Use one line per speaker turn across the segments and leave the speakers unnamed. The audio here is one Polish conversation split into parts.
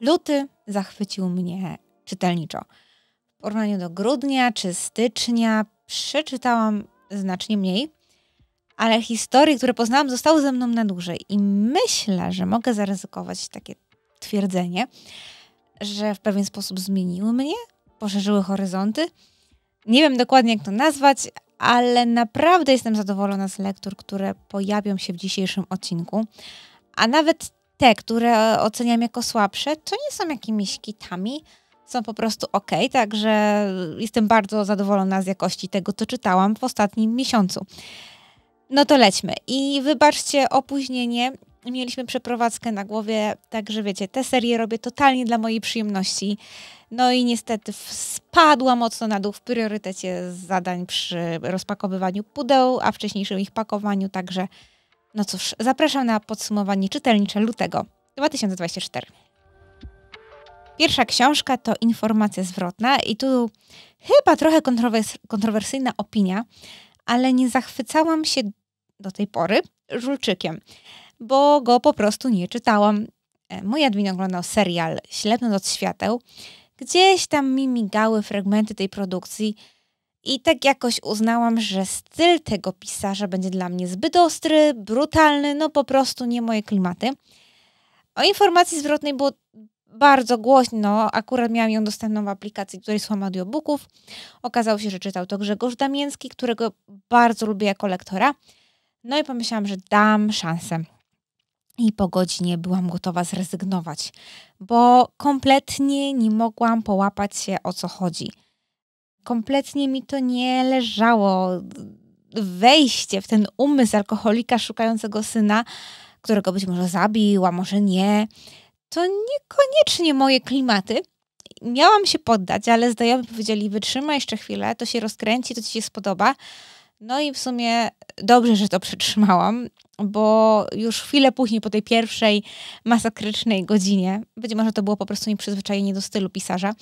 Luty zachwycił mnie czytelniczo. W porównaniu do grudnia czy stycznia przeczytałam znacznie mniej, ale historie, które poznałam, zostały ze mną na dłużej i myślę, że mogę zaryzykować takie twierdzenie, że w pewien sposób zmieniły mnie, poszerzyły horyzonty. Nie wiem dokładnie, jak to nazwać, ale naprawdę jestem zadowolona z lektur, które pojawią się w dzisiejszym odcinku. A nawet te, które oceniam jako słabsze, to nie są jakimiś kitami, są po prostu ok, także jestem bardzo zadowolona z jakości tego, co czytałam w ostatnim miesiącu. No to lećmy. I wybaczcie opóźnienie. Mieliśmy przeprowadzkę na głowie, także wiecie, te serie robię totalnie dla mojej przyjemności. No i niestety spadła mocno na dół w priorytecie zadań przy rozpakowywaniu pudeł, a wcześniejszym ich pakowaniu, także no cóż, zapraszam na podsumowanie czytelnicze lutego 2024. Pierwsza książka to Informacja zwrotna i tu chyba trochę kontrowers kontrowersyjna opinia, ale nie zachwycałam się do tej pory żulczykiem, bo go po prostu nie czytałam. E, mój admin oglądał serial Ślepnąc od świateł. Gdzieś tam mi migały fragmenty tej produkcji, i tak jakoś uznałam, że styl tego pisarza będzie dla mnie zbyt ostry, brutalny, no po prostu nie moje klimaty. O informacji zwrotnej było bardzo głośno, akurat miałam ją dostępną w aplikacji, której słucham audiobooków. Okazało się, że czytał to Grzegorz Damiński, którego bardzo lubię jako lektora. No i pomyślałam, że dam szansę. I po godzinie byłam gotowa zrezygnować, bo kompletnie nie mogłam połapać się o co chodzi kompletnie mi to nie leżało. Wejście w ten umysł alkoholika szukającego syna, którego być może zabił, a może nie, to niekoniecznie moje klimaty. Miałam się poddać, ale znajomi powiedzieli: wytrzymaj jeszcze chwilę, to się rozkręci, to ci się spodoba. No i w sumie dobrze, że to przetrzymałam, bo już chwilę później, po tej pierwszej masakrycznej godzinie, być może to było po prostu nieprzyzwyczajenie do stylu pisarza,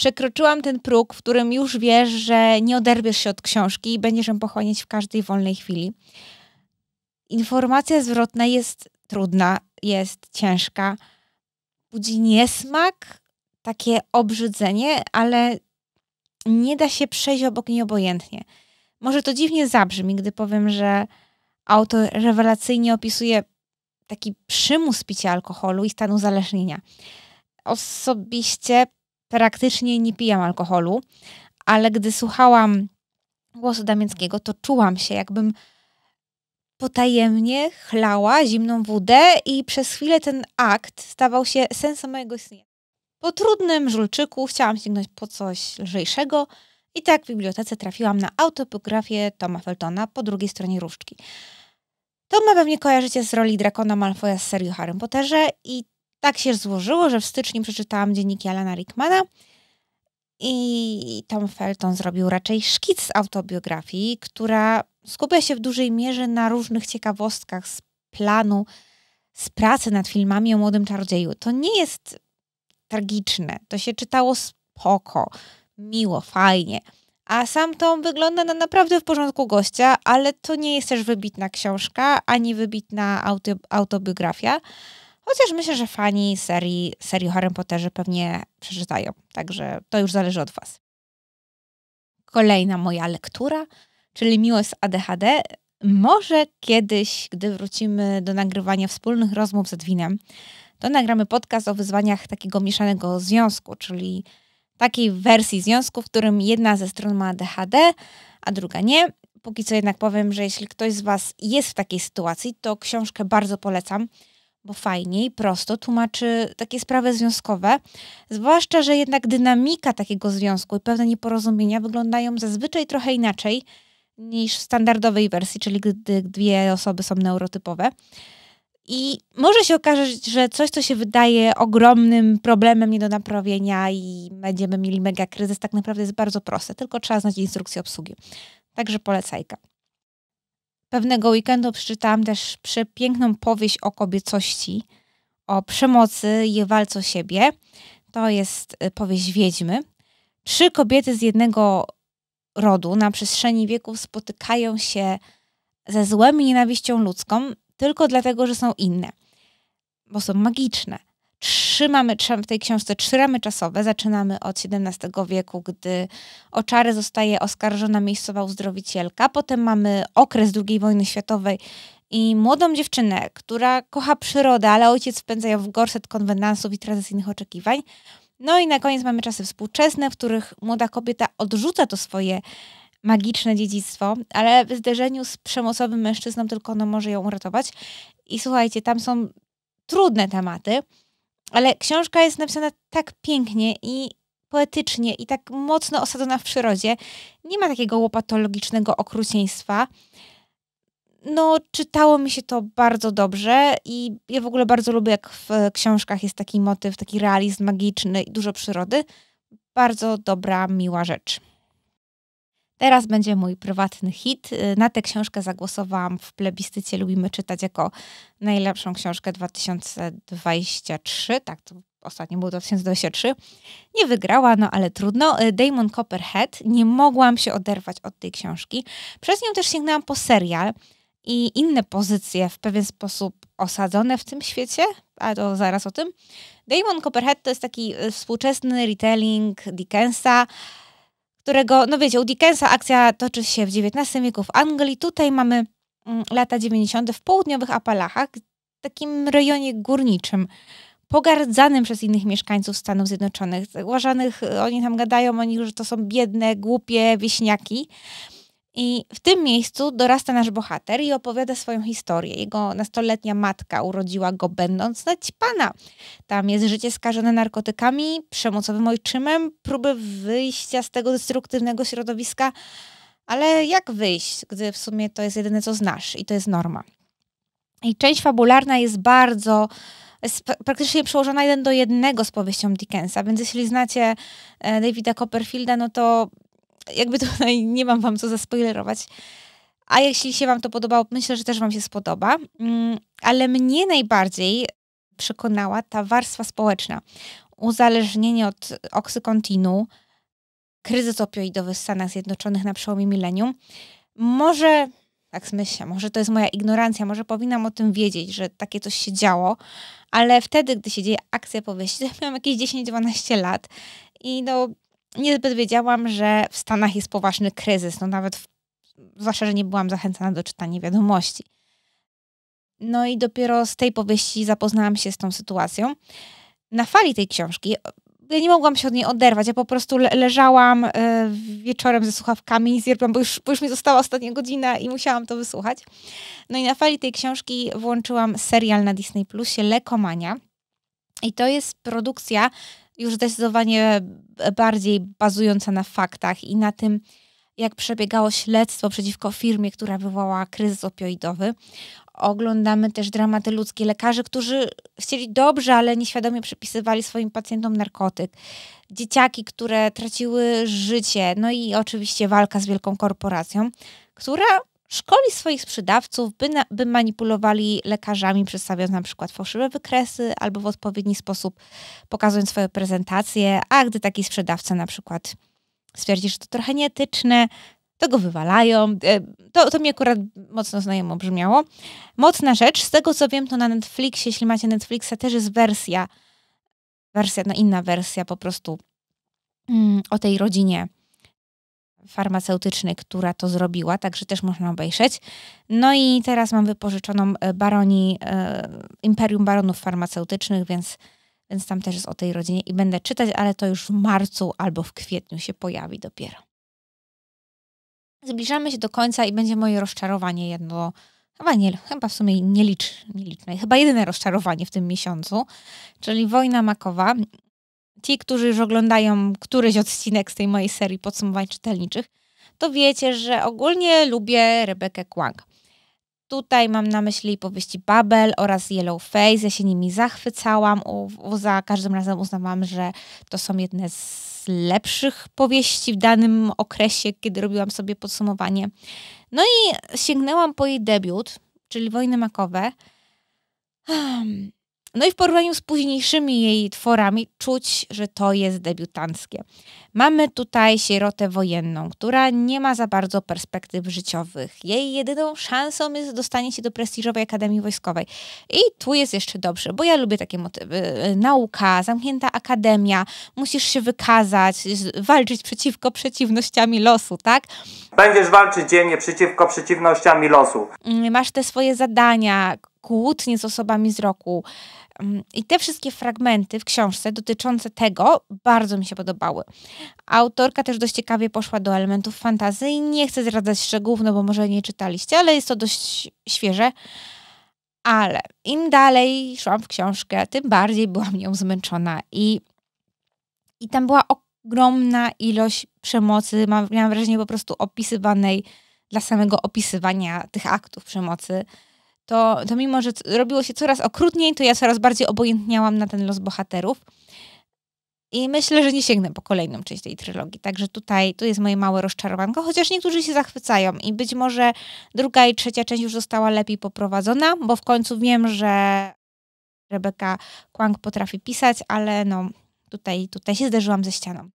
przekroczyłam ten próg, w którym już wiesz, że nie oderwiesz się od książki i będziesz ją pochłaniać w każdej wolnej chwili. Informacja zwrotna jest trudna, jest ciężka, budzi niesmak, takie obrzydzenie, ale nie da się przejść obok niej obojętnie. Może to dziwnie zabrzmi, gdy powiem, że autor rewelacyjnie opisuje taki przymus picia alkoholu i stanu zależnienia. Osobiście praktycznie nie pijam alkoholu, ale gdy słuchałam głosu Damięckiego, to czułam się, jakbym potajemnie chlała zimną wódę i przez chwilę ten akt stawał się sensem mojego istnienia. Po trudnym żulczyku chciałam sięgnąć po coś lżejszego i tak w bibliotece trafiłam na autobiografię Toma Feltona po drugiej stronie różdżki. Toma pewnie kojarzycie z roli Drakona Malfoya z serii Harry Potterze i tak się złożyło, że w styczniu przeczytałam dzienniki Alana Rickmana i Tom Felton zrobił raczej szkic autobiografii, która skupia się w dużej mierze na różnych ciekawostkach z planu, z pracy nad filmami o młodym czarodzieju. To nie jest tragiczne, to się czytało spoko, miło, fajnie. A sam Tom wygląda na naprawdę w porządku gościa, ale to nie jest też wybitna książka, ani wybitna autobiografia. Chociaż myślę, że fani serii, serii o Harry Potterze pewnie przeczytają. Także to już zależy od Was. Kolejna moja lektura, czyli Miłość ADHD. Może kiedyś, gdy wrócimy do nagrywania wspólnych rozmów z Edwinem, to nagramy podcast o wyzwaniach takiego mieszanego związku, czyli takiej wersji związku, w którym jedna ze stron ma ADHD, a druga nie. Póki co jednak powiem, że jeśli ktoś z Was jest w takiej sytuacji, to książkę bardzo polecam bo fajniej, prosto tłumaczy takie sprawy związkowe, zwłaszcza, że jednak dynamika takiego związku i pewne nieporozumienia wyglądają zazwyczaj trochę inaczej niż w standardowej wersji, czyli gdy dwie osoby są neurotypowe. I może się okazać, że coś, co się wydaje ogromnym problemem nie do naprawienia i będziemy mieli mega kryzys, tak naprawdę jest bardzo proste, tylko trzeba znać instrukcję obsługi. Także polecajka. Pewnego weekendu przeczytałam też przepiękną powieść o kobiecości, o przemocy i walce o siebie. To jest y, powieść Wiedźmy. Trzy kobiety z jednego rodu na przestrzeni wieków spotykają się ze złem i nienawiścią ludzką tylko dlatego, że są inne, bo są magiczne trzy mamy, w tej książce trzy ramy czasowe. Zaczynamy od XVII wieku, gdy o czary zostaje oskarżona miejscowa uzdrowicielka. Potem mamy okres II wojny światowej i młodą dziewczynę, która kocha przyrodę, ale ojciec spędza ją w gorset konwenansów i tradycyjnych oczekiwań. No i na koniec mamy czasy współczesne, w których młoda kobieta odrzuca to swoje magiczne dziedzictwo, ale w zderzeniu z przemocowym mężczyzną tylko ono może ją uratować. I słuchajcie, tam są trudne tematy, ale książka jest napisana tak pięknie i poetycznie i tak mocno osadzona w przyrodzie. Nie ma takiego łopatologicznego okrucieństwa. No, czytało mi się to bardzo dobrze i ja w ogóle bardzo lubię, jak w książkach jest taki motyw, taki realizm magiczny i dużo przyrody. Bardzo dobra, miła rzecz. Teraz będzie mój prywatny hit. Y, na tę książkę zagłosowałam w plebiscycie Lubimy Czytać jako najlepszą książkę 2023. Tak, to ostatnio było 2023. Nie wygrała, no ale trudno. Y, Damon Copperhead. Nie mogłam się oderwać od tej książki. Przez nią też sięgnęłam po serial i inne pozycje w pewien sposób osadzone w tym świecie, a to zaraz o tym. Damon Copperhead to jest taki y, współczesny retelling Dickensa, którego, no wiecie, u Dickensa akcja toczy się w XIX wieku w Anglii. Tutaj mamy mm, lata 90. w południowych Apalachach, takim rejonie górniczym, pogardzanym przez innych mieszkańców Stanów Zjednoczonych. Uważanych, oni tam gadają o nich, że to są biedne, głupie wieśniaki. I w tym miejscu dorasta nasz bohater i opowiada swoją historię. Jego nastoletnia matka urodziła go będąc naćpana. Tam jest życie skażone narkotykami, przemocowym ojczymem, próby wyjścia z tego destruktywnego środowiska. Ale jak wyjść, gdy w sumie to jest jedyne, co znasz i to jest norma? I część fabularna jest bardzo jest praktycznie przełożona jeden do jednego z powieścią Dickensa, więc jeśli znacie e, Davida Copperfielda, no to jakby tutaj nie mam wam co zaspoilerować. A jeśli się wam to podobało, myślę, że też wam się spodoba. Mm, ale mnie najbardziej przekonała ta warstwa społeczna. Uzależnienie od oksykontinu, kryzys opioidowy w Stanach Zjednoczonych na przełomie milenium. Może, tak myślę, może to jest moja ignorancja, może powinnam o tym wiedzieć, że takie coś się działo, ale wtedy, gdy się dzieje akcja powieści, miałam jakieś 10-12 lat i no niezbyt wiedziałam, że w Stanach jest poważny kryzys. No nawet, w, zwłaszcza, że nie byłam zachęcana do czytania wiadomości. No i dopiero z tej powieści zapoznałam się z tą sytuacją. Na fali tej książki, ja nie mogłam się od niej oderwać, ja po prostu le leżałam e, wieczorem ze słuchawkami i zjerpłam, bo już, bo już mi została ostatnia godzina i musiałam to wysłuchać. No i na fali tej książki włączyłam serial na Disney Plusie Lekomania. I to jest produkcja już zdecydowanie bardziej bazująca na faktach i na tym, jak przebiegało śledztwo przeciwko firmie, która wywołała kryzys opioidowy. Oglądamy też dramaty ludzkie lekarzy, którzy chcieli dobrze, ale nieświadomie przepisywali swoim pacjentom narkotyk. Dzieciaki, które traciły życie, no i oczywiście walka z wielką korporacją, która szkoli swoich sprzedawców, by, na, by manipulowali lekarzami, przedstawiając na przykład fałszywe wykresy albo w odpowiedni sposób pokazując swoje prezentacje, a gdy taki sprzedawca na przykład stwierdzi, że to trochę nieetyczne, to go wywalają. E, to, to mi akurat mocno znajomo brzmiało. Mocna rzecz, z tego co wiem, to na Netflixie, jeśli macie Netflixa, też jest wersja, wersja, no inna wersja po prostu mm, o tej rodzinie farmaceutycznej, która to zrobiła, także też można obejrzeć. No i teraz mam wypożyczoną e, Baroni, e, Imperium Baronów Farmaceutycznych, więc, więc tam też jest o tej rodzinie i będę czytać, ale to już w marcu albo w kwietniu się pojawi dopiero. Zbliżamy się do końca i będzie moje rozczarowanie jedno, chyba, nie, chyba w sumie nieliczne, chyba jedyne rozczarowanie w tym miesiącu, czyli Wojna Makowa ci, którzy już oglądają któryś odcinek z tej mojej serii podsumowań czytelniczych, to wiecie, że ogólnie lubię Rebekę Kwang. Tutaj mam na myśli powieści Babel oraz Yellow Face. Ja się nimi zachwycałam. U, u, za każdym razem uznawałam, że to są jedne z lepszych powieści w danym okresie, kiedy robiłam sobie podsumowanie. No i sięgnęłam po jej debiut, czyli Wojny Makowe. No i w porównaniu z późniejszymi jej tworami czuć, że to jest debiutanckie. Mamy tutaj sierotę wojenną, która nie ma za bardzo perspektyw życiowych. Jej jedyną szansą jest dostanie się do prestiżowej Akademii Wojskowej. I tu jest jeszcze dobrze, bo ja lubię takie motywy. E, nauka, zamknięta akademia, musisz się wykazać, walczyć przeciwko przeciwnościami losu, tak? Będziesz walczyć dziennie przeciwko przeciwnościami losu. Mm, masz te swoje zadania, kłótnie z osobami z roku. Mm, I te wszystkie fragmenty w książce dotyczące tego bardzo mi się podobały. Autorka też dość ciekawie poszła do elementów fantazji. Nie chcę zdradzać szczegółów, no bo może nie czytaliście, ale jest to dość świeże. Ale im dalej szłam w książkę, tym bardziej byłam nią zmęczona. I, i tam była ogromna ilość przemocy. miałam wrażenie po prostu opisywanej dla samego opisywania tych aktów przemocy to, to mimo, że robiło się coraz okrutniej, to ja coraz bardziej obojętniałam na ten los bohaterów. I myślę, że nie sięgnę po kolejną część tej trylogii. Także tutaj to jest moje małe rozczarowanko, chociaż niektórzy się zachwycają i być może druga i trzecia część już została lepiej poprowadzona, bo w końcu wiem, że Rebeka Kwang potrafi pisać, ale no tutaj, tutaj się zderzyłam ze ścianą.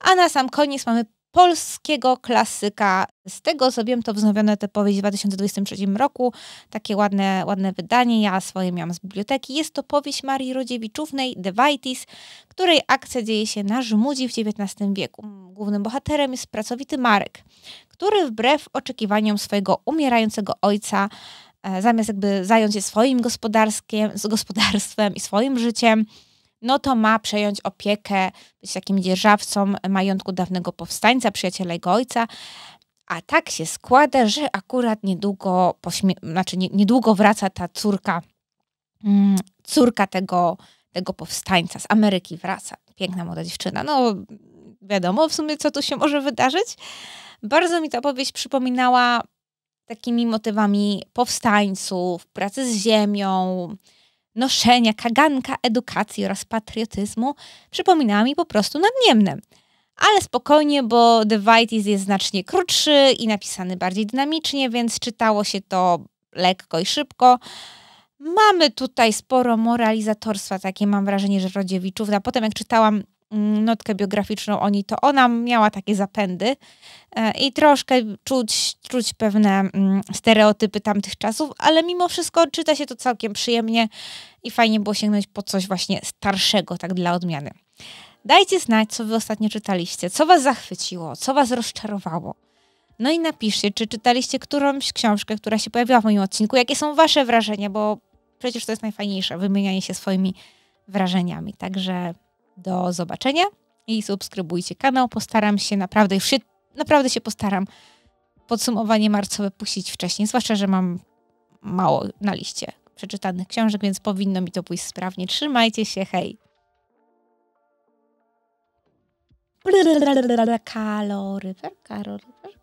A na sam koniec mamy polskiego klasyka. Z tego co wiem, to wznowiono tę powieść w 2023 roku. Takie ładne, ładne wydanie, ja swoje miałam z biblioteki. Jest to powieść Marii Rodziewiczównej, Devitis, której akcja dzieje się na Żmudzi w XIX wieku. Głównym bohaterem jest pracowity Marek, który wbrew oczekiwaniom swojego umierającego ojca e, zamiast jakby zająć się swoim gospodarstwem i swoim życiem, no to ma przejąć opiekę, być takim dzierżawcą majątku dawnego powstańca, przyjaciela jego ojca. A tak się składa, że akurat niedługo, znaczy nie, niedługo wraca ta córka, mm, córka tego, tego powstańca z Ameryki wraca. Piękna młoda dziewczyna. No wiadomo w sumie, co tu się może wydarzyć. Bardzo mi ta opowieść przypominała takimi motywami powstańców, pracy z ziemią, noszenia, kaganka, edukacji oraz patriotyzmu przypominała mi po prostu niemnem, Ale spokojnie, bo The is jest znacznie krótszy i napisany bardziej dynamicznie, więc czytało się to lekko i szybko. Mamy tutaj sporo moralizatorstwa, takie mam wrażenie, że Rodziewiczów. A potem jak czytałam Mm, notkę biograficzną o niej, to ona miała takie zapędy e, i troszkę czuć, czuć pewne mm, stereotypy tamtych czasów, ale mimo wszystko czyta się to całkiem przyjemnie i fajnie było sięgnąć po coś właśnie starszego, tak dla odmiany. Dajcie znać, co wy ostatnio czytaliście, co was zachwyciło, co was rozczarowało. No i napiszcie, czy czytaliście którąś książkę, która się pojawiła w moim odcinku, jakie są wasze wrażenia, bo przecież to jest najfajniejsze, wymienianie się swoimi wrażeniami. Także do zobaczenia i subskrybujcie kanał. Postaram się naprawdę, już się, naprawdę się postaram podsumowanie marcowe puścić wcześniej, zwłaszcza, że mam mało na liście przeczytanych książek, więc powinno mi to pójść sprawnie. Trzymajcie się, hej! kalory, kaloryfer.